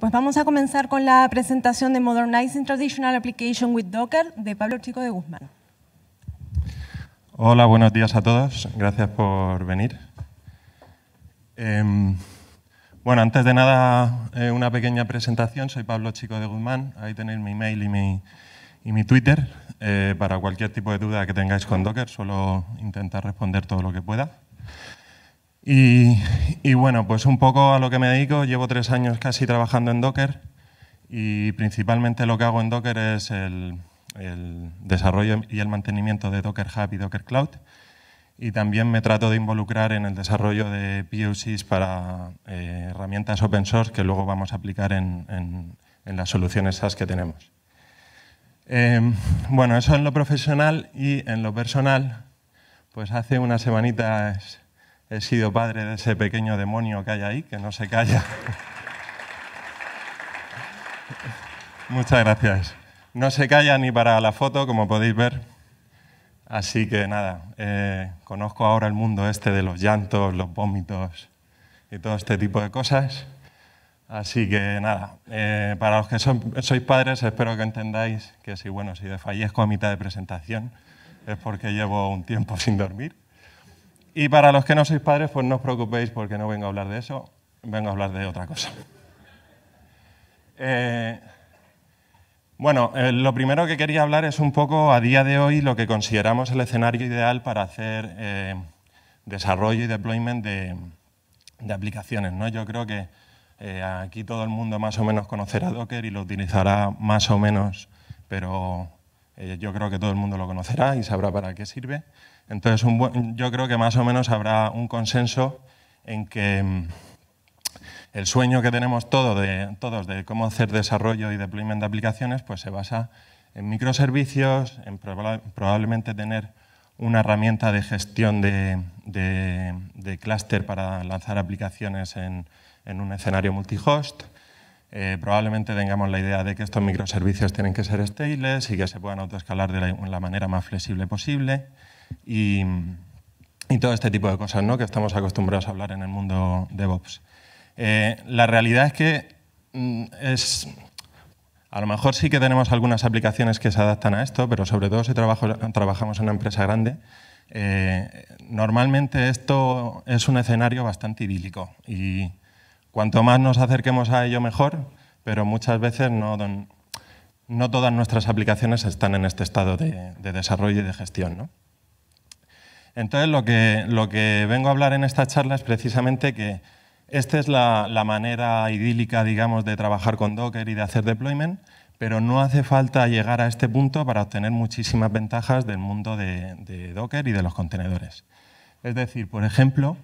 Pues vamos a comenzar con la presentación de Modernizing Traditional Application with Docker de Pablo Chico de Guzmán. Hola, buenos días a todos. Gracias por venir. Em, bueno, antes de nada, eh, una pequeña presentación. Soy Pablo Chico de Guzmán. Ahí tenéis mi email y mi, y mi Twitter. Eh, para cualquier tipo de duda que tengáis con Docker, suelo intentar responder todo lo que pueda. Y, bueno, pues un poco a lo que me dedico, llevo tres años casi trabajando en Docker y principalmente lo que hago en Docker es el, desarrollo y el mantenimiento de Docker Hub y Docker Cloud y también me trato de involucrar en el desarrollo de POCs para eh, herramientas open source que luego vamos a aplicar en, las soluciones SaaS que tenemos. Em, bueno, eso en lo profesional y en lo personal, pues hace unas semanitas he sido padre de ese pequeño demonio que hay ahí, que no se calla. Muchas gracias. No se calla ni para la foto, como podéis ver. Así que nada, eh, conozco ahora el mundo este de los llantos, los vómitos y todo este tipo de cosas. Así que nada, eh, para los que sois padres, espero que entendáis que si, bueno, si desfallezco a mitad de presentación es porque llevo un tiempo sin dormir. Y para los que no sois padres, pues no os preocupéis porque no vengo a hablar de eso, vengo a hablar de otra cosa. Eh, bueno, eh, lo primero que quería hablar es un poco a día de hoy lo que consideramos el escenario ideal para hacer eh, desarrollo y deployment de, aplicaciones. Yo creo que aquí todo el mundo más o menos conocerá Docker y lo utilizará más o menos, pero yo creo que todo el mundo lo conocerá y sabrá para qué sirve. Entonces, yo creo que más o menos habrá un consenso en que mm, el sueño que tenemos todo de, todos de cómo hacer desarrollo y deployment de aplicaciones pues se basa en microservicios, en probablemente tener una herramienta de gestión de, de, clúster para lanzar aplicaciones en, un escenario multihost. Eh, probablemente tengamos la idea de que estos microservicios tienen que ser stateless y que se puedan autoescalar de la manera más flexible posible y, todo este tipo de cosas que estamos acostumbrados a hablar en el mundo DevOps. Eh, la realidad es que mm, A lo mejor sí que tenemos algunas aplicaciones que se adaptan a esto, pero sobre todo si trabajamos en una empresa grande, eh, normalmente esto es un escenario bastante idílico y cuanto más nos acerquemos a ello mejor, pero muchas veces no, no todas nuestras aplicaciones están en este estado de, de desarrollo y de gestión. ¿no? Entonces, lo que, vengo a hablar en esta charla es precisamente que esta es la, manera idílica, digamos, de trabajar con Docker y de hacer deployment, pero no hace falta llegar a este punto para obtener muchísimas ventajas del mundo de, de Docker y de los contenedores. Es decir, por ejemplo,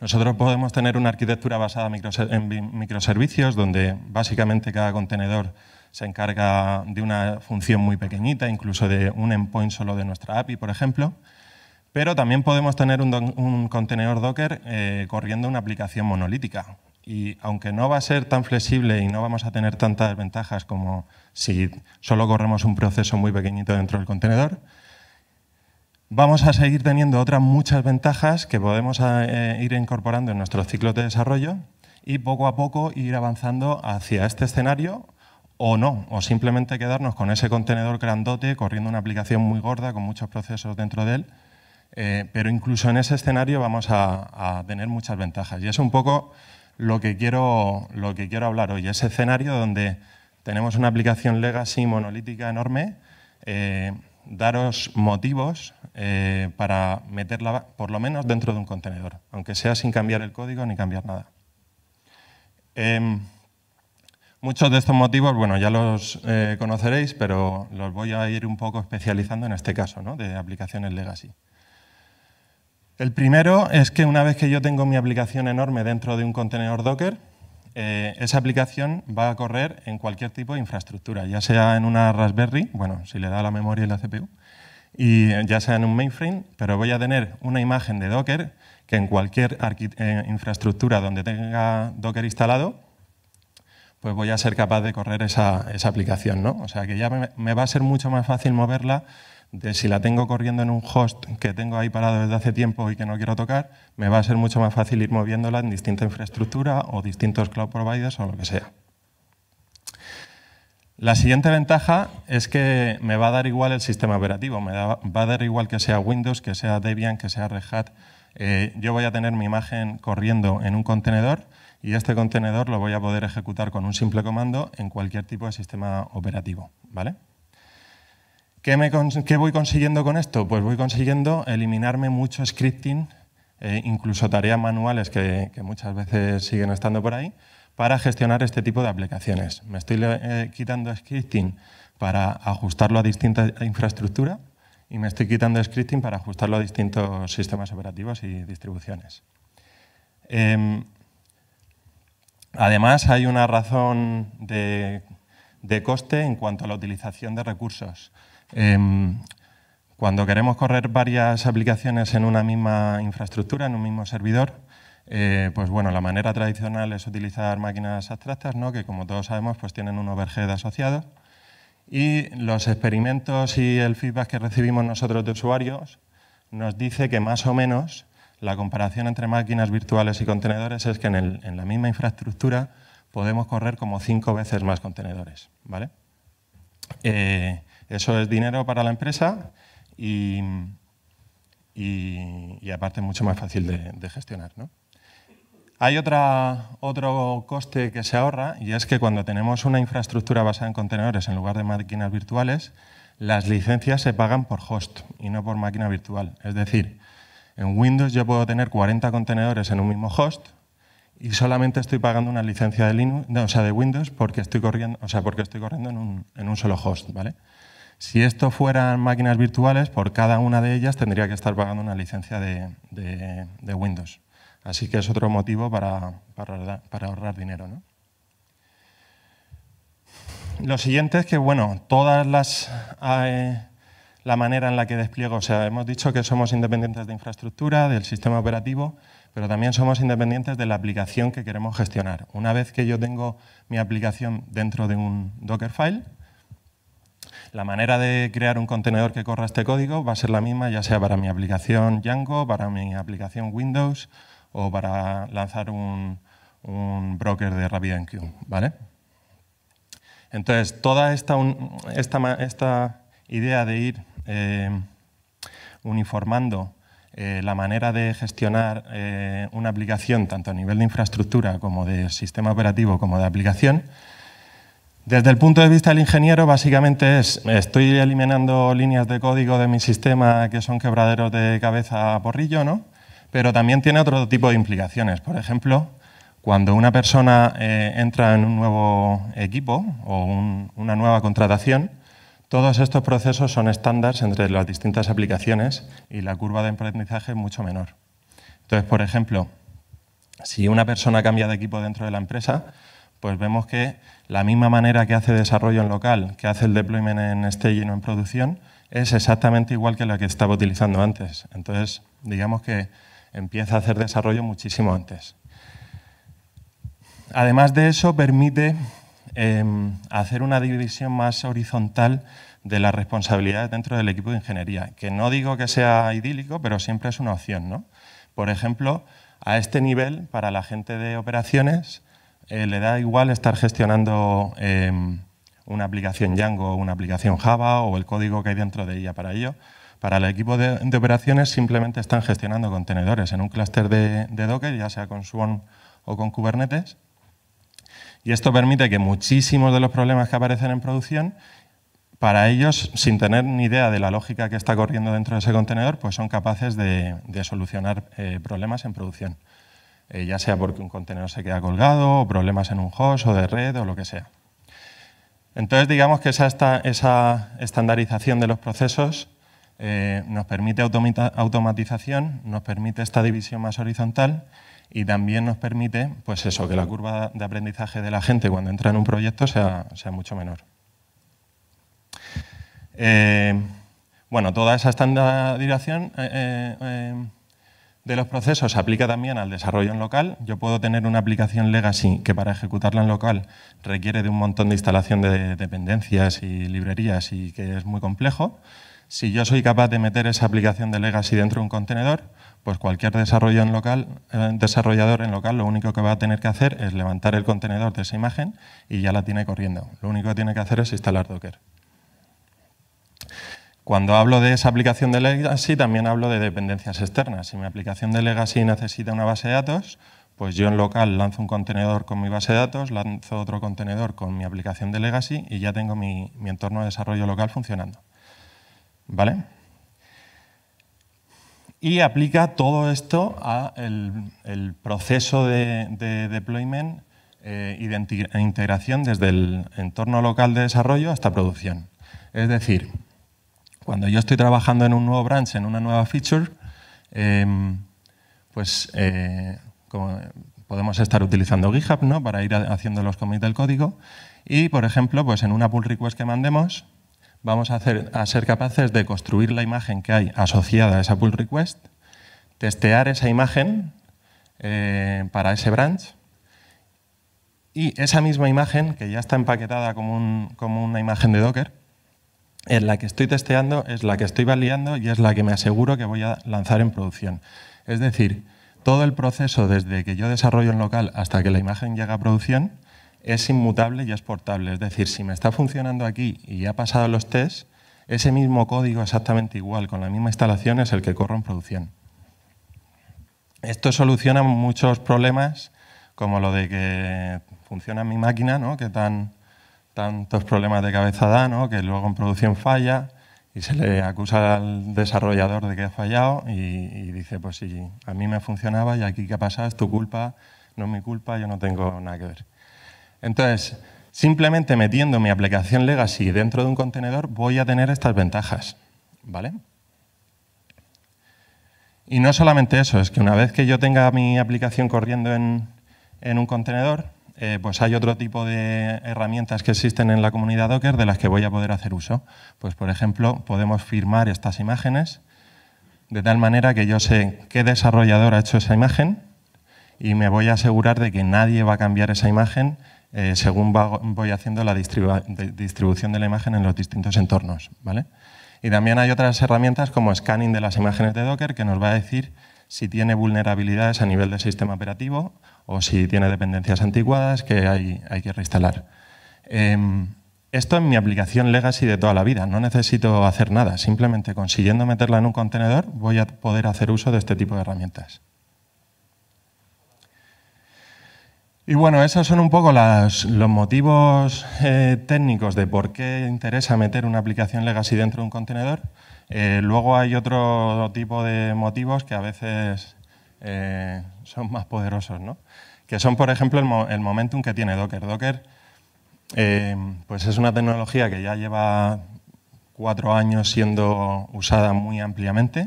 nosotros podemos tener una arquitectura basada en microservicios, donde básicamente cada contenedor se encarga de una función muy pequeñita, incluso de un endpoint solo de nuestra API, por ejemplo. Pero también podemos tener un, contenedor Docker eh, corriendo una aplicación monolítica. Y aunque no va a ser tan flexible y no vamos a tener tantas ventajas como si solo corremos un proceso muy pequeñito dentro del contenedor, vamos a seguir teniendo otras muchas ventajas que podemos eh, ir incorporando en nuestro ciclo de desarrollo y poco a poco ir avanzando hacia este escenario o no, o simplemente quedarnos con ese contenedor grandote corriendo una aplicación muy gorda con muchos procesos dentro de él eh, pero incluso en ese escenario vamos a, tener muchas ventajas. Y es un poco lo que quiero, lo que quiero hablar hoy, ese escenario donde tenemos una aplicación legacy monolítica enorme, eh, daros motivos eh, para meterla por lo menos dentro de un contenedor, aunque sea sin cambiar el código ni cambiar nada. Em, muchos de estos motivos, bueno, ya los conoceréis, pero los voy a ir un poco especializando en este caso, de aplicaciones legacy. El primero es que una vez que yo tengo mi aplicación enorme dentro de un contenedor Docker, eh, esa aplicación va a correr en cualquier tipo de infraestructura, ya sea en una Raspberry, bueno, si le da la memoria y la CPU, y ya sea en un mainframe, pero voy a tener una imagen de Docker que en cualquier eh, infraestructura donde tenga Docker instalado, pues voy a ser capaz de correr esa, aplicación. ¿no? O sea que ya me, va a ser mucho más fácil moverla si la tengo corriendo en un host que tengo ahí parado desde hace tiempo y que no quiero tocar, me va a ser mucho más fácil ir moviéndola en distinta infraestructura o distintos cloud providers o lo que sea. La siguiente ventaja es que me va a dar igual el sistema operativo, me va a dar igual que sea Windows, que sea Debian, que sea Red Hat. Eh, yo voy a tener mi imagen corriendo en un contenedor y este contenedor lo voy a poder ejecutar con un simple comando en cualquier tipo de sistema operativo. ¿vale? ¿Qué, voy consiguiendo con esto? Pues voy consiguiendo eliminarme mucho scripting, eh, incluso tareas manuales que, muchas veces siguen estando por ahí, para gestionar este tipo de aplicaciones. Me estoy eh, quitando scripting para ajustarlo a distintas infraestructura y me estoy quitando scripting para ajustarlo a distintos sistemas operativos y distribuciones. Em, además, hay una razón de coste en cuanto a la utilización de recursos. Em, cuando queremos correr varias aplicaciones en una misma infraestructura, en un mismo servidor, eh, pues bueno, la manera tradicional es utilizar máquinas abstractas, ¿no? que como todos sabemos pues tienen un overhead asociado. Y los experimentos y el feedback que recibimos nosotros de usuarios nos dice que más o menos la comparación entre máquinas virtuales y contenedores es que en, la misma infraestructura podemos correr como cinco veces más contenedores. ¿vale? Eh, eso es dinero para la empresa y, y, y aparte mucho más fácil de, gestionar. Hay otro coste que se ahorra y es que cuando tenemos una infraestructura basada en contenedores en lugar de máquinas virtuales, las licencias se pagan por host y no por máquina virtual. Es decir, en Windows yo puedo tener 40 contenedores en un mismo host y solamente estoy pagando una licencia de, Linux, sea, de Windows porque estoy corriendo, o sea, porque estoy corriendo en un, en un solo host, ¿vale? Si esto fueran máquinas virtuales, por cada una de ellas tendría que estar pagando una licencia de, Windows. Así que es otro motivo para, ahorrar dinero. Lo siguiente es que, bueno, todas las... Eh, la manera en la que despliego, o sea, hemos dicho que somos independientes de infraestructura, del sistema operativo, pero también somos independientes de la aplicación que queremos gestionar. Una vez que yo tengo mi aplicación dentro de un Dockerfile, la manera de crear un contenedor que corra este código va a ser la misma, ya sea para mi aplicación Django, para mi aplicación Windows o para lanzar un, broker de RabbitMQ. ¿vale? Entonces, toda esta, idea de ir eh, uniformando eh, la manera de gestionar eh, una aplicación, tanto a nivel de infraestructura como de sistema operativo como de aplicación, desde el punto de vista del ingeniero, básicamente es, estoy eliminando líneas de código de mi sistema que son quebraderos de cabeza a porrillo, ¿no? Pero también tiene otro tipo de implicaciones. Por ejemplo, cuando una persona eh, entra en un nuevo equipo o una nueva contratación, todos estos procesos son estándares entre las distintas aplicaciones y la curva de aprendizaje es mucho menor. Entonces, por ejemplo, si una persona cambia de equipo dentro de la empresa, pues vemos que la misma manera que hace desarrollo en local, que hace el deployment en staging o en producción, es exactamente igual que la que estaba utilizando antes. Entonces, digamos que empieza a hacer desarrollo muchísimo antes. Además de eso, permite em, hacer una división más horizontal de las responsabilidades dentro del equipo de ingeniería, que no digo que sea idílico, pero siempre es una opción. Por ejemplo, a este nivel, para la gente de operaciones, eh, le da igual estar gestionando eh, una aplicación Django o una aplicación Java o el código que hay dentro de ella para ello. Para el equipo de, operaciones simplemente están gestionando contenedores en un clúster de, Docker, ya sea con Swarm o con Kubernetes. Y esto permite que muchísimos de los problemas que aparecen en producción, para ellos, sin tener ni idea de la lógica que está corriendo dentro de ese contenedor, pues son capaces de, solucionar eh, problemas en producción. Eh, ya sea porque un contenedor se queda colgado, o problemas en un host o de red o lo que sea. Entonces, digamos que esa, esa estandarización de los procesos eh, nos permite automatización, nos permite esta división más horizontal y también nos permite, pues eso, que la curva de aprendizaje de la gente cuando entra en un proyecto sea, mucho menor. Eh, bueno, toda esa estandarización de los procesos se aplica también al desarrollo en local. Yo puedo tener una aplicación legacy que para ejecutarla en local requiere de un montón de instalación de dependencias y librerías y que es muy complejo. Si yo soy capaz de meter esa aplicación de legacy dentro de un contenedor, pues cualquier desarrollo en local, eh, desarrollador en local lo único que va a tener que hacer es levantar el contenedor de esa imagen y ya la tiene corriendo. Lo único que tiene que hacer es instalar Docker. Cuando hablo de esa aplicación de legacy, también hablo de dependencias externas. Si mi aplicación de legacy necesita una base de datos, pues yo en local lanzo un contenedor con mi base de datos, lanzo otro contenedor con mi aplicación de legacy y ya tengo mi, entorno de desarrollo local funcionando. ¿Vale? Y aplica todo esto al proceso de, deployment e integración desde el entorno local de desarrollo hasta producción. Es decir, cuando yo estoy trabajando en un nuevo branch, en una nueva feature, em, pues eh, podemos estar utilizando GitHub ¿no? para ir haciendo los commits del código y, por ejemplo, pues en una pull request que mandemos, vamos a, ser capaces de construir la imagen que hay asociada a esa pull request, testear esa imagen eh, para ese branch y esa misma imagen, que ya está empaquetada como una imagen de Docker, es la que estoy testeando, es la que estoy validando y es la que me aseguro que voy a lanzar en producción. Es decir, todo el proceso desde que yo desarrollo en local hasta que la imagen llega a producción es inmutable y es portable. Es decir, si me está funcionando aquí y ya ha pasado los tests, ese mismo código exactamente igual, con la misma instalación, es el que corro en producción. Esto soluciona muchos problemas, como lo de que funciona mi máquina, ¿no? que tan tantos problemas de cabeza da, ¿no? que luego en producción falla y se le acusa al desarrollador de que ha fallado y, dice, pues sí, a mí me funcionaba y aquí qué ha pasado, es tu culpa, no es mi culpa, yo no tengo nada que ver. Entonces, simplemente metiendo mi aplicación legacy dentro de un contenedor voy a tener estas ventajas, ¿vale? Y no solamente eso, es que una vez que yo tenga mi aplicación corriendo en, en un contenedor, eh, pues hay otro tipo de herramientas que existen en la comunidad Docker de las que voy a poder hacer uso. Pues, por ejemplo, podemos firmar estas imágenes de tal manera que yo sé qué desarrollador ha hecho esa imagen y me voy a asegurar de que nadie va a cambiar esa imagen eh, según voy haciendo la distribución de la imagen en los distintos entornos. ¿vale? Y también hay otras herramientas como scanning de las imágenes de Docker que nos va a decir si tiene vulnerabilidades a nivel del sistema operativo o si tiene dependencias anticuadas que hay, que reinstalar. Em, esto en mi aplicación legacy de toda la vida, no necesito hacer nada, simplemente consiguiendo meterla en un contenedor voy a poder hacer uso de este tipo de herramientas. Y bueno, esos son un poco los motivos eh, técnicos de por qué interesa meter una aplicación legacy dentro de un contenedor. Eh, luego hay otro tipo de motivos que a veces eh, son más poderosos, ¿no? que son, por ejemplo, el, momentum que tiene Docker. Docker eh, pues es una tecnología que ya lleva cuatro años siendo usada muy ampliamente.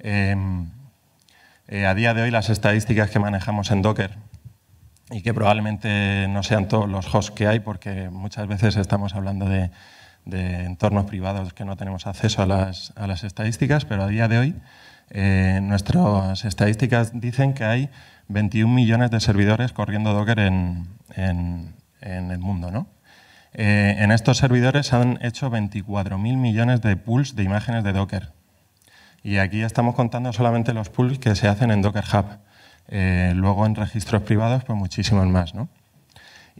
Em, eh, a día de hoy las estadísticas que manejamos en Docker y que probablemente no sean todos los hosts que hay, porque muchas veces estamos hablando de, entornos privados que no tenemos acceso a las, a las estadísticas, pero a día de hoy eh, nuestras estadísticas dicen que hay 21 millones de servidores corriendo Docker en, el mundo. ¿no? Eh, en estos servidores se han hecho 24.000 millones de pools de imágenes de Docker. Y aquí estamos contando solamente los pools que se hacen en Docker Hub. Eh, luego en registros privados, pues muchísimos más. ¿no?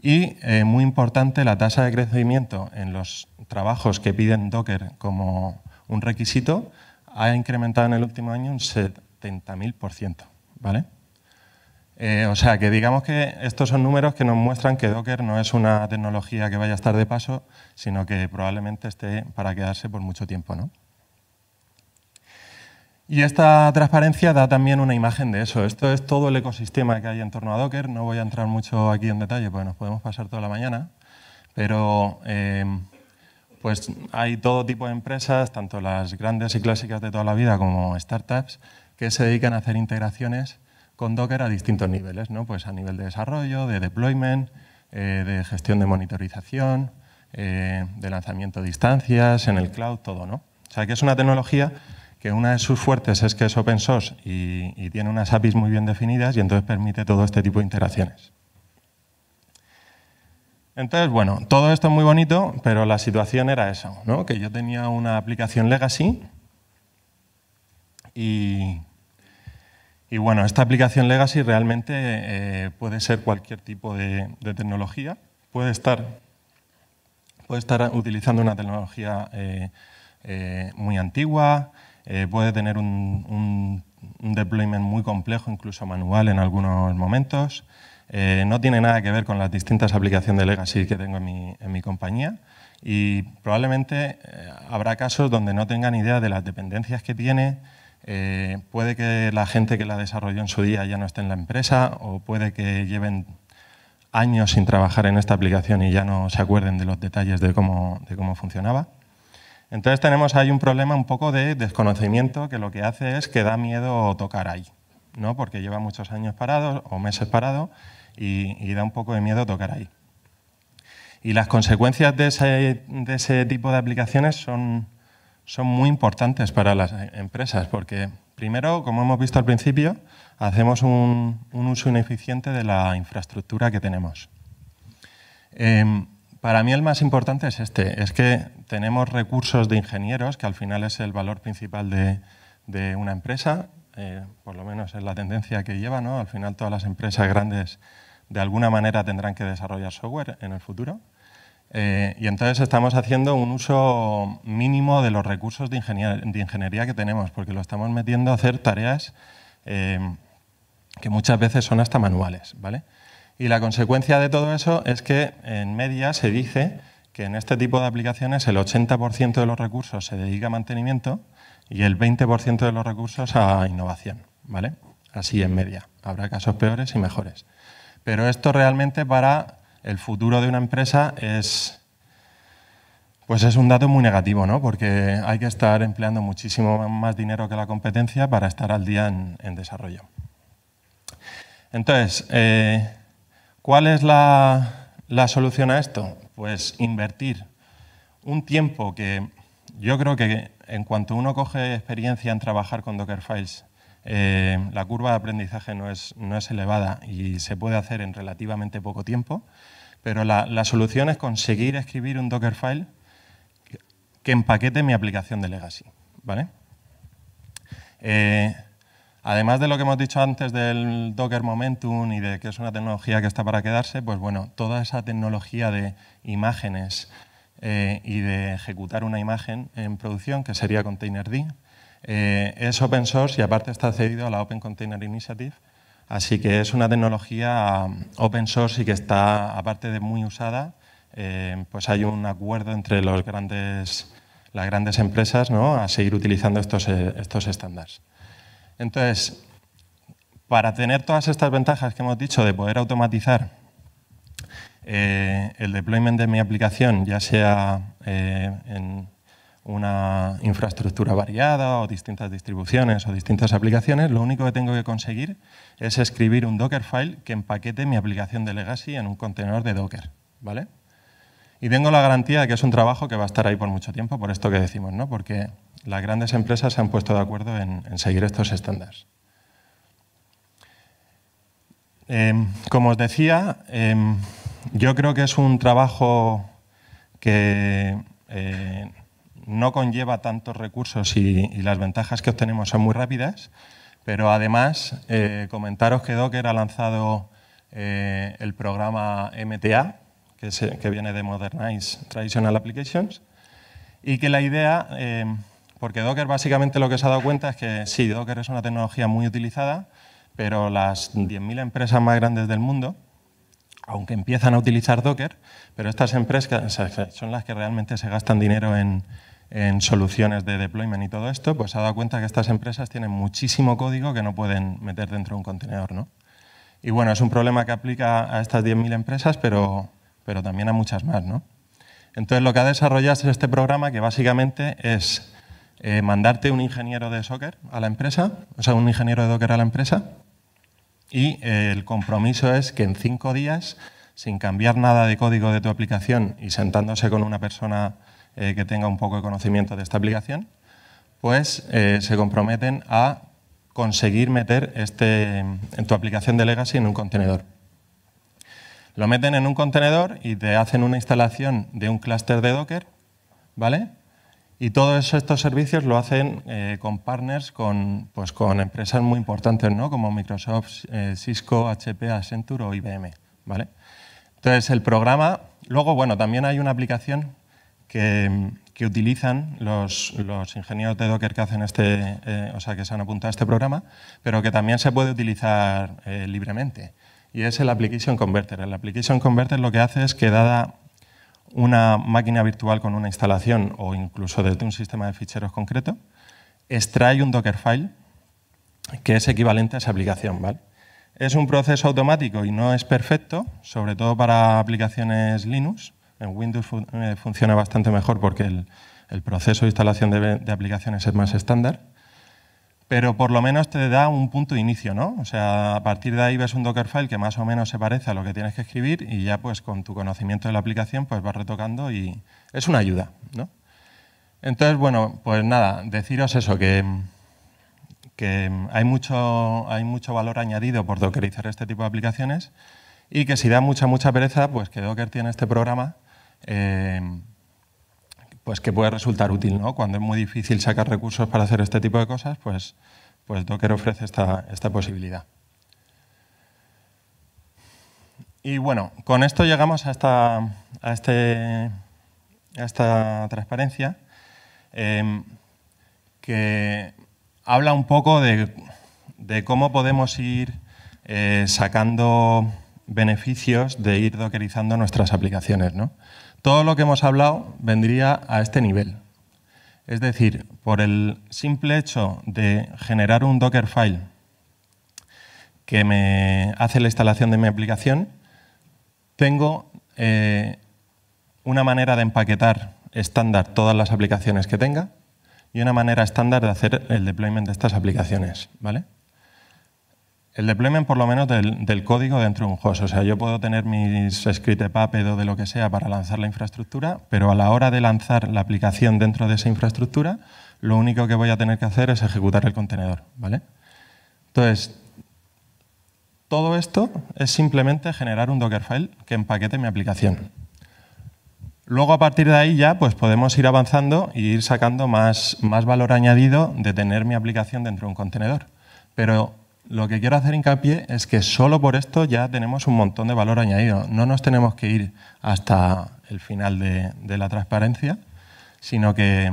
Y muy importante, la tasa de crecimiento en los trabajos que piden Docker como un requisito ha incrementado en el último año un 70.000%, ¿vale? Eh, o sea, que digamos que estos son números que nos muestran que Docker no es una tecnología que vaya a estar de paso, sino que probablemente esté para quedarse por mucho tiempo, ¿no? Y esta transparencia da también una imagen de eso. Esto es todo el ecosistema que hay en torno a Docker. No voy a entrar mucho aquí en detalle porque nos podemos pasar toda la mañana. Pero eh, pues hay todo tipo de empresas, tanto las grandes y clásicas de toda la vida como startups, que se dedican a hacer integraciones con Docker a distintos niveles, ¿no? pues a nivel de desarrollo, de deployment, eh, de gestión de monitorización, eh, de lanzamiento de distancias, en el cloud, todo. ¿no? O sea que es una tecnología que una de sus fuertes es que es open source y tiene unas APIs muy bien definidas y entonces permite todo este tipo de integraciones. Entonces, bueno, todo esto es muy bonito, pero la situación era esa, ¿no? que yo tenía una aplicación legacy y, y bueno, esta aplicación legacy realmente eh, puede ser cualquier tipo de, tecnología, puede estar, puede estar utilizando una tecnología eh, eh, muy antigua, puede tener un deployment muy complejo, incluso manual en algunos momentos. Eh, no tiene nada que ver con las distintas aplicaciones de legacy que tengo en mi, compañía y probablemente eh, habrá casos donde no tengan idea de las dependencias que tiene, eh, puede que la gente que la desarrolló en su día ya no esté en la empresa o puede que lleven años sin trabajar en esta aplicación y ya no se acuerden de los detalles de cómo, funcionaba. Entonces tenemos ahí un problema un poco de desconocimiento que lo que hace es que da miedo tocar ahí, ¿no? porque lleva muchos años parado o meses parado y, da un poco de miedo tocar ahí. Y las consecuencias de ese, tipo de aplicaciones son, son muy importantes para las empresas, porque primero, como hemos visto al principio, hacemos un, uso ineficiente de la infraestructura que tenemos. Em, para mí el más importante es este, es que tenemos recursos de ingenieros, que al final es el valor principal de, una empresa, eh, por lo menos es la tendencia que lleva, al final todas las empresas grandes de alguna manera tendrán que desarrollar software en el futuro. Eh, y entonces estamos haciendo un uso mínimo de los recursos de, ingeniería que tenemos, porque lo estamos metiendo a hacer tareas eh, que muchas veces son hasta manuales. ¿vale? Y la consecuencia de todo eso es que en media se dice que en este tipo de aplicaciones el 80% de los recursos se dedica a mantenimiento y el 20% de los recursos a innovación. ¿vale? Así en media. Habrá casos peores y mejores. Pero esto realmente para el futuro de una empresa es, pues es un dato muy negativo, ¿no? porque hay que estar empleando muchísimo más dinero que la competencia para estar al día en, desarrollo. Entonces, eh, ¿cuál es la, la solución a esto? Pues invertir un tiempo que yo creo que en cuanto uno coge experiencia en trabajar con Dockerfiles eh, la curva de aprendizaje no es, elevada y se puede hacer en relativamente poco tiempo, pero la, solución es conseguir escribir un Dockerfile que, empaquete mi aplicación de legacy. ¿vale? Eh, además de lo que hemos dicho antes del Docker Momentum y de que es una tecnología que está para quedarse, pues bueno, toda esa tecnología de imágenes eh, y de ejecutar una imagen en producción, que sería ContainerD, eh, es open source y aparte está cedido a la Open Container Initiative, así que es una tecnología mm, open source y que está, aparte de muy usada, eh, pues hay un acuerdo entre las grandes empresas a seguir utilizando estos, eh, estos estándares. Entonces, para tener todas estas ventajas que hemos dicho de poder automatizar el deployment de mi aplicación, ya sea en una infraestructura variada o distintas distribuciones o distintas aplicaciones, lo único que tengo que conseguir es escribir un Dockerfile que empaquete mi aplicación de legacy en un contenedor de Docker. ¿vale? Y tengo la garantía de que es un trabajo que va a estar ahí por mucho tiempo, por esto que decimos, ¿no? porque las grandes empresas se han puesto de acuerdo en, seguir estos estándares. Em, como os decía, em, yo creo que es un trabajo que eh, no conlleva tantos recursos y, las ventajas que obtenemos son muy rápidas, pero además eh, comentaros que Docker ha lanzado eh, el programa MTA, eh, que, viene de Modernize Traditional Applications, y que la idea, porque Docker básicamente lo que se ha dado cuenta es que sí, Docker es una tecnología muy utilizada, pero las 10.000 empresas más grandes del mundo, aunque empiezan a utilizar Docker, pero estas empresas son las que realmente se gastan dinero en, en soluciones de deployment y todo esto, pues se ha dado cuenta que estas empresas tienen muchísimo código que no pueden meter dentro de un contenedor. ¿no? Y bueno, es un problema que aplica a estas 10.000 empresas, pero, pero también a muchas más. ¿no? Entonces lo que ha desarrollado es este programa que básicamente es eh, mandarte un ingeniero de soccer a la empresa, o sea, un ingeniero de Docker a la empresa, y eh, el compromiso es que en cinco días, sin cambiar nada de código de tu aplicación y sentándose con una persona eh, que tenga un poco de conocimiento de esta aplicación, pues eh, se comprometen a conseguir meter este, en tu aplicación de legacy en un contenedor. Lo meten en un contenedor y te hacen una instalación de un clúster de Docker, ¿vale? Y todos estos servicios lo hacen eh, con partners, con, pues, con empresas muy importantes, ¿no? Como Microsoft, Cisco, HP, Accenture o IBM, ¿vale? Entonces, el programa... Luego, bueno, también hay una aplicación que, utilizan los, ingenieros de Docker que hacen este, eh, o sea, que se han apuntado a este programa, pero que también se puede utilizar eh, libremente. Y es el Application Converter. El Application Converter lo que hace es que dada una máquina virtual con una instalación o incluso desde un sistema de ficheros concreto, extrae un Dockerfile que es equivalente a esa aplicación. ¿vale? Es un proceso automático y no es perfecto, sobre todo para aplicaciones Linux, en Windows eh, funciona bastante mejor porque el, proceso de instalación de, aplicaciones es más estándar, pero por lo menos te da un punto de inicio, ¿no? O sea, a partir de ahí ves un Dockerfile que más o menos se parece a lo que tienes que escribir y ya pues con tu conocimiento de la aplicación pues vas retocando y es una ayuda, Entonces, bueno, pues nada, deciros eso, que, que hay, mucho, hay mucho valor añadido por dockerizar este tipo de aplicaciones y que si da mucha, mucha pereza, pues que Docker tiene este programa eh, pues que puede resultar útil. ¿no? Cuando es muy difícil sacar recursos para hacer este tipo de cosas, pues, pues Docker ofrece esta, posibilidad. Y bueno, con esto llegamos a esta, este, esta transparencia em, que habla un poco de, cómo podemos ir eh, sacando beneficios de ir dockerizando nuestras aplicaciones. ¿no? Todo lo que hemos hablado vendría a este nivel. Es decir, por el simple hecho de generar un Dockerfile que me hace la instalación de mi aplicación, tengo eh, una manera de empaquetar estándar todas las aplicaciones que tenga y una manera estándar de hacer el deployment de estas aplicaciones. ¿vale? el deployment por lo menos del, código dentro de un host. O sea, yo puedo tener mis script papel o de lo que sea para lanzar la infraestructura, pero a la hora de lanzar la aplicación dentro de esa infraestructura, lo único que voy a tener que hacer es ejecutar el contenedor, ¿vale? Entonces, todo esto es simplemente generar un Dockerfile que empaquete mi aplicación. Luego, a partir de ahí ya pues podemos ir avanzando e ir sacando más, más valor añadido de tener mi aplicación dentro de un contenedor. Pero lo que quiero hacer hincapié es que solo por esto ya tenemos un montón de valor añadido. No nos tenemos que ir hasta el final de, la transparencia, sino que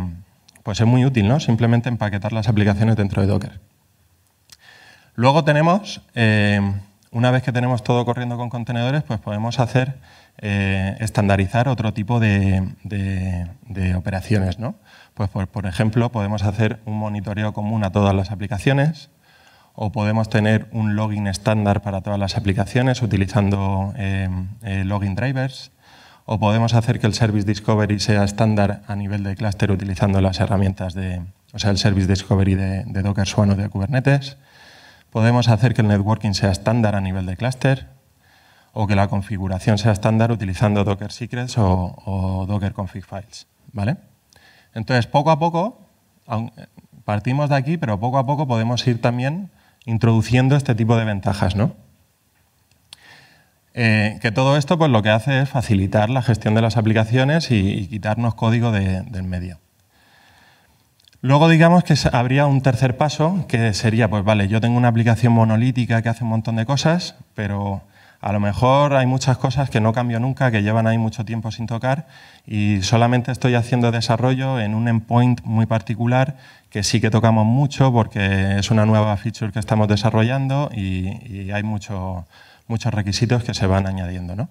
pues es muy útil, ¿no? Simplemente empaquetar las aplicaciones dentro de Docker. Luego tenemos, eh, una vez que tenemos todo corriendo con contenedores, pues podemos hacer, eh, estandarizar otro tipo de, operaciones, Pues por ejemplo, podemos hacer un monitoreo común a todas las aplicaciones, o podemos tener un login estándar para todas las aplicaciones utilizando eh, eh, login drivers, o podemos hacer que el Service Discovery sea estándar a nivel de cluster utilizando las herramientas de, o sea, el Service Discovery de, Docker Swan o de Kubernetes. Podemos hacer que el networking sea estándar a nivel de cluster o que la configuración sea estándar utilizando Docker Secrets o, o Docker Config Files. ¿vale? Entonces, poco a poco, eh, partimos de aquí, pero poco a poco podemos ir también introduciendo este tipo de ventajas. ¿no? Eh, que todo esto pues, lo que hace es facilitar la gestión de las aplicaciones y, quitarnos código del medio. Luego digamos que habría un tercer paso que sería, pues vale, yo tengo una aplicación monolítica que hace un montón de cosas, pero a lo mejor hay muchas cosas que no cambio nunca, que llevan ahí mucho tiempo sin tocar y solamente estoy haciendo desarrollo en un endpoint muy particular que sí que tocamos mucho porque es una nueva feature que estamos desarrollando y, hay muchos requisitos que se van añadiendo.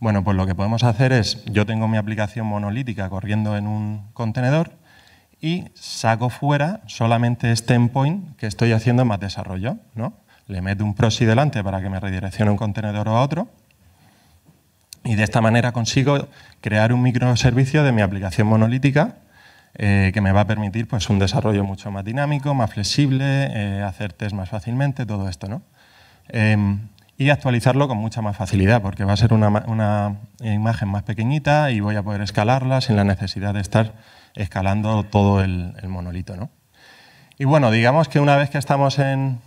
Bueno, pues lo que podemos hacer es, yo tengo mi aplicación monolítica corriendo en un contenedor y saco fuera solamente este endpoint que estoy haciendo más desarrollo. ¿no? le meto un proxy delante para que me redireccione un contenedor o a otro. Y de esta manera consigo crear un microservicio de mi aplicación monolítica eh, que me va a permitir pues, un desarrollo mucho más dinámico, más flexible, eh, hacer test más fácilmente, todo esto. Em, y actualizarlo con mucha más facilidad, porque va a ser una, imagen más pequeñita y voy a poder escalarla sin la necesidad de estar escalando todo el, monolito. Y bueno, digamos que una vez que estamos en,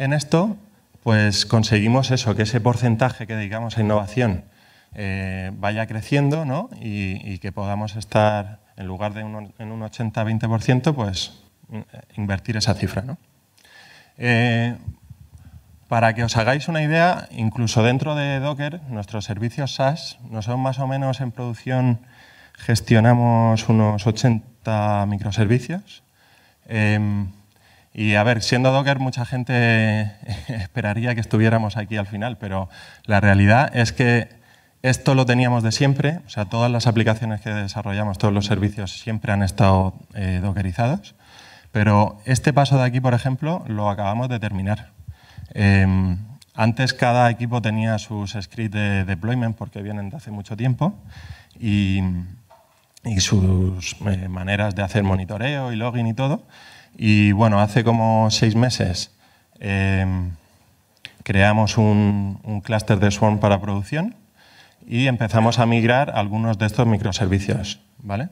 en esto, pues conseguimos eso, que ese porcentaje que dedicamos a innovación eh, vaya creciendo ¿no? y, que podamos estar, en lugar de en un 80-20%, pues mm, invertir esa cifra. Eh, para que os hagáis una idea, incluso dentro de Docker, nuestros servicios SaaS no son más o menos en producción, gestionamos unos 80 microservicios. Em, y a ver, siendo Docker, mucha gente esperaría que estuviéramos aquí al final, pero la realidad es que esto lo teníamos de siempre, o sea, todas las aplicaciones que desarrollamos, todos los servicios siempre han estado eh, dockerizados, pero este paso de aquí, por ejemplo, lo acabamos de terminar. Em, antes cada equipo tenía sus scripts de deployment porque vienen de hace mucho tiempo y, sus eh, maneras de hacer monitoreo y login y todo, y bueno, hace como seis meses em, creamos un, clúster de Swarm para producción y empezamos a migrar algunos de estos microservicios. ¿vale?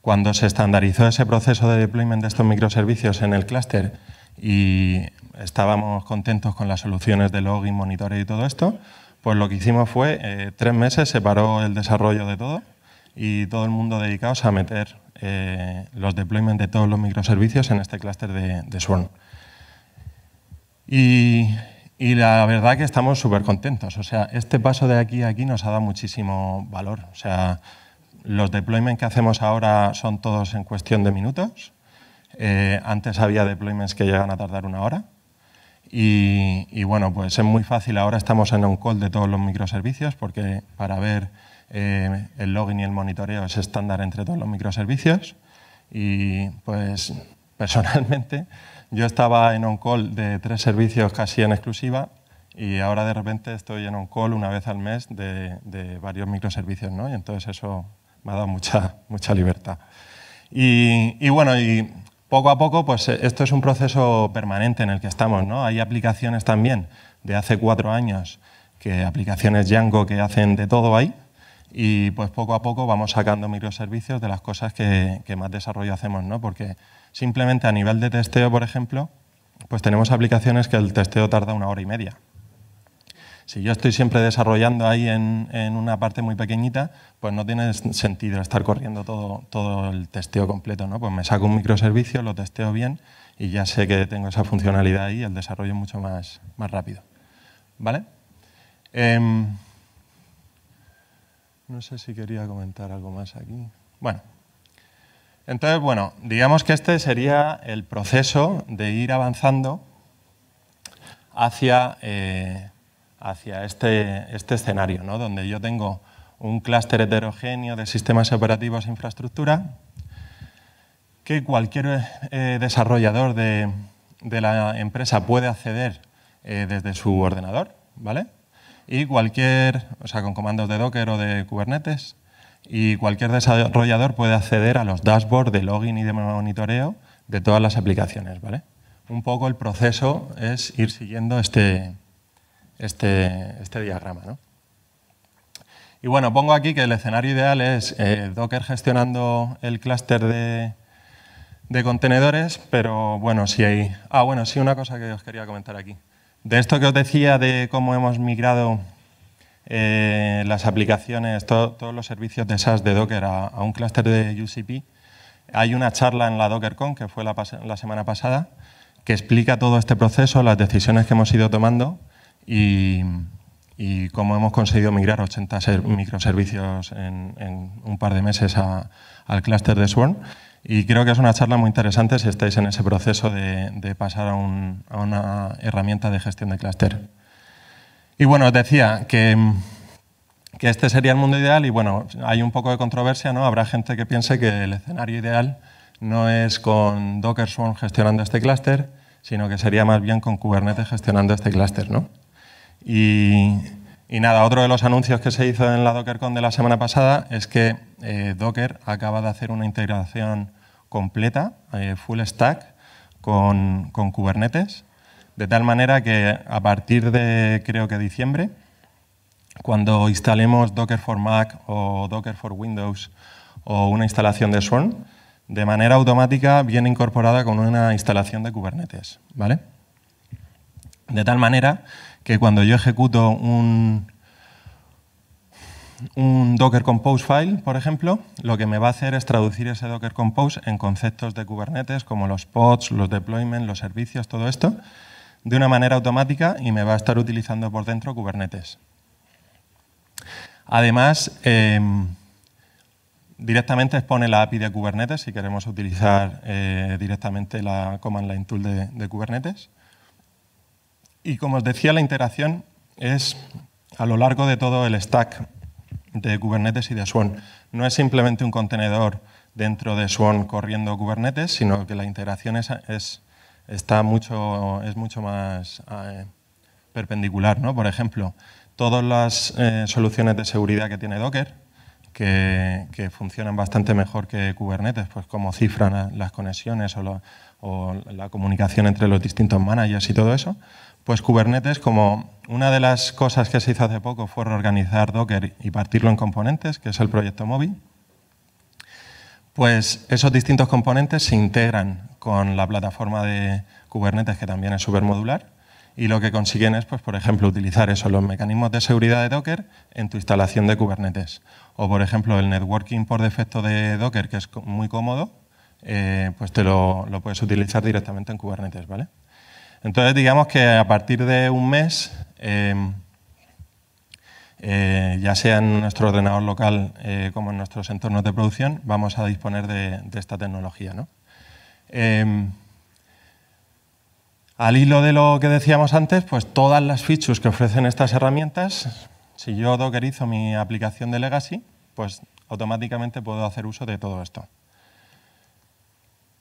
Cuando se estandarizó ese proceso de deployment de estos microservicios en el clúster y estábamos contentos con las soluciones de login, monitoreo y todo esto, pues lo que hicimos fue eh, tres meses, separó el desarrollo de todo y todo el mundo dedicados a meter eh, los deployments de todos los microservicios en este clúster de, de, Swarm. Y, la verdad que estamos súper contentos. O sea, este paso de aquí a aquí nos ha dado muchísimo valor. O sea, los deployments que hacemos ahora son todos en cuestión de minutos. Eh, antes había deployments que llegan a tardar una hora. Y, y, bueno, pues es muy fácil. Ahora estamos en un call de todos los microservicios porque para ver eh, el login y el monitoreo es estándar entre todos los microservicios y pues personalmente yo estaba en on-call de tres servicios casi en exclusiva y ahora de repente estoy en on-call una vez al mes de, varios microservicios, ¿no? Y entonces eso me ha dado mucha, mucha libertad. Y, y, bueno, y poco a poco, pues eh, esto es un proceso permanente en el que estamos, ¿no? Hay aplicaciones también de hace cuatro años, que aplicaciones Django que hacen de todo ahí, y pues poco a poco vamos sacando microservicios de las cosas que, más desarrollo hacemos, ¿no? Porque simplemente a nivel de testeo, por ejemplo, pues tenemos aplicaciones que el testeo tarda una hora y media. Si yo estoy siempre desarrollando ahí en, una parte muy pequeñita, pues no tiene sentido estar corriendo todo, todo el testeo completo, ¿no? Pues me saco un microservicio, lo testeo bien y ya sé que tengo esa funcionalidad ahí y el desarrollo es mucho más, más rápido. ¿Vale? Em, no sé si quería comentar algo más aquí. Bueno, entonces, bueno, digamos que este sería el proceso de ir avanzando hacia, eh, hacia este, este, escenario, ¿no? donde yo tengo un clúster heterogéneo de sistemas operativos e infraestructura que cualquier eh, desarrollador de, la empresa puede acceder eh, desde su ordenador, ¿vale? y cualquier, o sea, con comandos de Docker o de Kubernetes, y cualquier desarrollador puede acceder a los dashboards de login y de monitoreo de todas las aplicaciones, ¿vale? Un poco el proceso es ir siguiendo este, este, este diagrama, ¿no? Y bueno, pongo aquí que el escenario ideal es eh, Docker gestionando el clúster de, de, contenedores, pero bueno, si hay... Ah, bueno, sí, una cosa que os quería comentar aquí. De esto que os decía de cómo hemos migrado eh, las aplicaciones, todos los servicios de SaaS de Docker a, un clúster de UCP, hay una charla en la DockerCon, que fue la, semana pasada, que explica todo este proceso, las decisiones que hemos ido tomando y, cómo hemos conseguido migrar 80 microservicios en, un par de meses al clúster de Swarm. Y creo que es una charla muy interesante si estáis en ese proceso de, pasar a, una herramienta de gestión de clúster. Y bueno, os decía que, este sería el mundo ideal y bueno, hay un poco de controversia, ¿no? Habrá gente que piense que el escenario ideal no es con Docker Swarm gestionando este clúster, sino que sería más bien con Kubernetes gestionando este clúster, ¿no? Y, y nada, otro de los anuncios que se hizo en la DockerCon de la semana pasada es que eh, Docker acaba de hacer una integración completa, eh, full stack, con, con, Kubernetes, de tal manera que a partir de, creo que diciembre, cuando instalemos Docker for Mac o Docker for Windows o una instalación de Swarm, de manera automática viene incorporada con una instalación de Kubernetes, ¿vale? De tal manera que cuando yo ejecuto un, un Docker Compose file, por ejemplo, lo que me va a hacer es traducir ese Docker Compose en conceptos de Kubernetes como los pods, los deployments, los servicios, todo esto, de una manera automática y me va a estar utilizando por dentro Kubernetes. Además, em, directamente expone la API de Kubernetes si queremos utilizar eh, directamente la Command Line Tool de Kubernetes. Y como os decía, la integración es a lo largo de todo el stack de Kubernetes y de Swan. No es simplemente un contenedor dentro de Swan corriendo Kubernetes, sino que la integración es, está mucho, es mucho más eh, perpendicular. Por ejemplo, todas las eh, soluciones de seguridad que tiene Docker, que, funcionan bastante mejor que Kubernetes, pues como cifran las conexiones o, la comunicación entre los distintos managers y todo eso, pues Kubernetes, como una de las cosas que se hizo hace poco fue reorganizar Docker y partirlo en componentes, que es el proyecto móvil, pues esos distintos componentes se integran con la plataforma de Kubernetes, que también es modular y lo que consiguen es, pues, por ejemplo, utilizar esos los mecanismos de seguridad de Docker en tu instalación de Kubernetes. O, por ejemplo, el networking por defecto de Docker, que es muy cómodo, eh, pues te lo, lo, puedes utilizar directamente en Kubernetes, ¿vale? Entonces, digamos que a partir de un mes, em, eh, ya sea en nuestro ordenador local eh, como en nuestros entornos de producción, vamos a disponer de, esta tecnología. ¿no? Em, al hilo de lo que decíamos antes, pues todas las features que ofrecen estas herramientas, si yo dockerizo mi aplicación de Legacy, pues automáticamente puedo hacer uso de todo esto.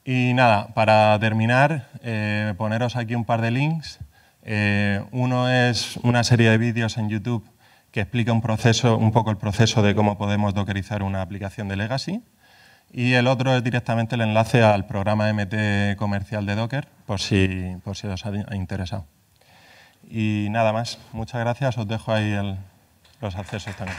Y nada, para terminar, eh, poneros aquí un par de links. Eh, uno es una serie de vídeos en YouTube que explica un, proceso, un poco el proceso de cómo podemos dockerizar una aplicación de Legacy. Y el otro es directamente el enlace al programa MT comercial de Docker, por si, por si os ha interesado. Y nada más, muchas gracias, os dejo ahí los accesos también.